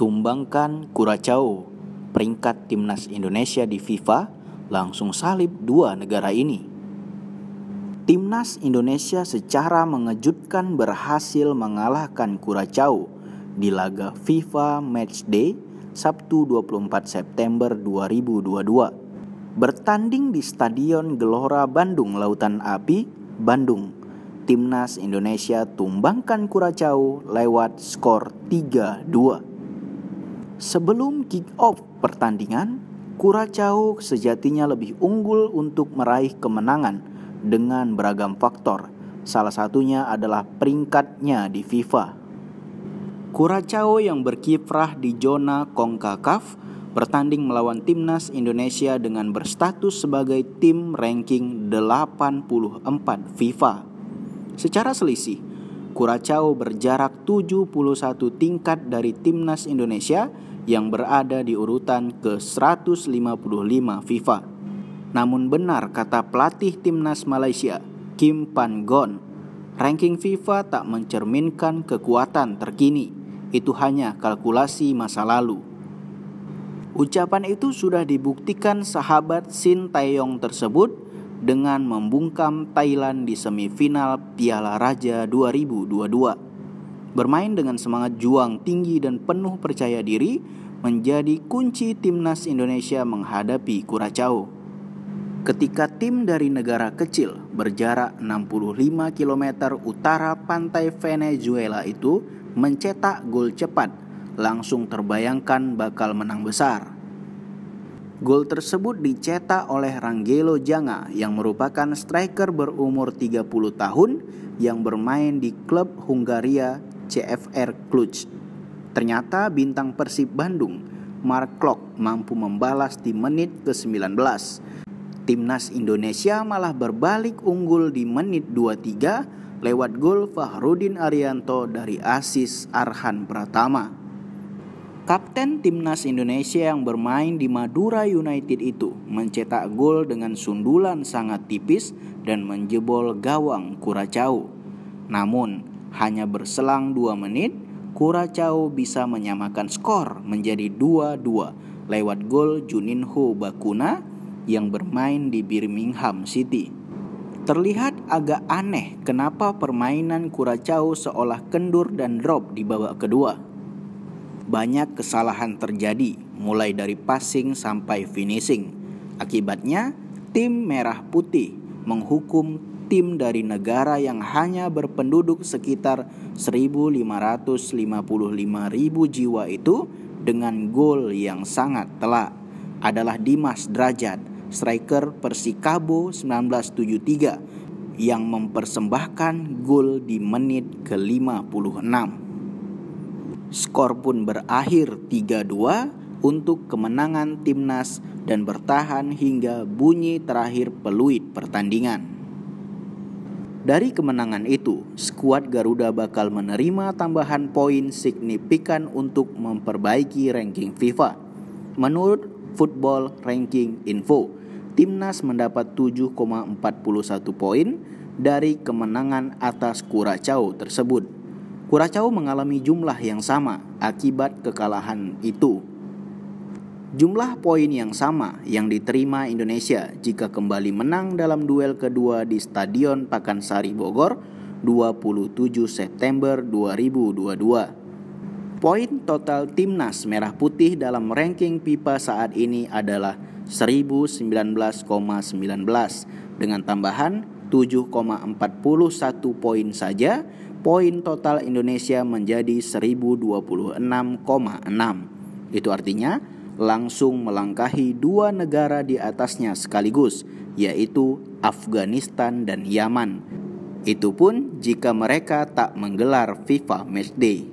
tumbangkan Kuracao, peringkat timnas Indonesia di FIFA langsung salib dua negara ini. Timnas Indonesia secara mengejutkan berhasil mengalahkan Kuracao di laga FIFA Matchday Sabtu 24 September 2022. Bertanding di Stadion Gelora Bandung Lautan Api, Bandung, Timnas Indonesia tumbangkan Kuracau lewat skor 3-2. Sebelum kick-off pertandingan, Kuracao sejatinya lebih unggul untuk meraih kemenangan dengan beragam faktor. Salah satunya adalah peringkatnya di FIFA. Kuracao yang berkiprah di zona CONCACAF bertanding melawan timnas Indonesia dengan berstatus sebagai tim ranking 84 FIFA. Secara selisih, Kuracao berjarak 71 tingkat dari timnas Indonesia yang berada di urutan ke-155 FIFA. Namun benar kata pelatih timnas Malaysia, Kim Pan Gon, ranking FIFA tak mencerminkan kekuatan terkini. Itu hanya kalkulasi masa lalu. Ucapan itu sudah dibuktikan sahabat Shin Taeyong tersebut dengan membungkam Thailand di semifinal Piala Raja 2022. Bermain dengan semangat juang tinggi dan penuh percaya diri menjadi kunci timnas Indonesia menghadapi Kuracao. Ketika tim dari negara kecil berjarak 65 km utara pantai Venezuela itu mencetak gol cepat, langsung terbayangkan bakal menang besar. Gol tersebut dicetak oleh Rangelo Janga yang merupakan striker berumur 30 tahun yang bermain di klub Hungaria CFR Cluj. Ternyata bintang Persib Bandung, Mark Klok mampu membalas di menit ke-19. Timnas Indonesia malah berbalik unggul di menit 23 lewat gol Fahrudin Arianto dari asis Arhan Pratama. Kapten Timnas Indonesia yang bermain di Madura United itu mencetak gol dengan sundulan sangat tipis dan menjebol gawang Kuracau. Namun, hanya berselang 2 menit, Kuracao bisa menyamakan skor menjadi 2-2 lewat gol Juninho Bakuna yang bermain di Birmingham City. Terlihat agak aneh kenapa permainan Kuracao seolah kendur dan drop di babak kedua. Banyak kesalahan terjadi mulai dari passing sampai finishing. Akibatnya, tim merah putih menghukum tim dari negara yang hanya berpenduduk sekitar 1.555.000 jiwa itu dengan gol yang sangat telak adalah Dimas Drajat, striker Persikabo 1973 yang mempersembahkan gol di menit ke-56. Skor pun berakhir 3-2 untuk kemenangan timnas dan bertahan hingga bunyi terakhir peluit pertandingan. Dari kemenangan itu, skuad Garuda bakal menerima tambahan poin signifikan untuk memperbaiki ranking FIFA. Menurut Football Ranking Info, timnas mendapat 7,41 poin dari kemenangan atas Kuracao tersebut. Kuracao mengalami jumlah yang sama akibat kekalahan itu Jumlah poin yang sama yang diterima Indonesia jika kembali menang dalam duel kedua di Stadion Pakansari Bogor 27 September 2022. Poin total timnas merah putih dalam ranking PIPA saat ini adalah 1019,19 dengan tambahan 7,41 poin saja poin total Indonesia menjadi 1026,6. Itu artinya langsung melangkahi dua negara di atasnya sekaligus, yaitu Afghanistan dan Yaman. Itu pun jika mereka tak menggelar FIFA Matchday.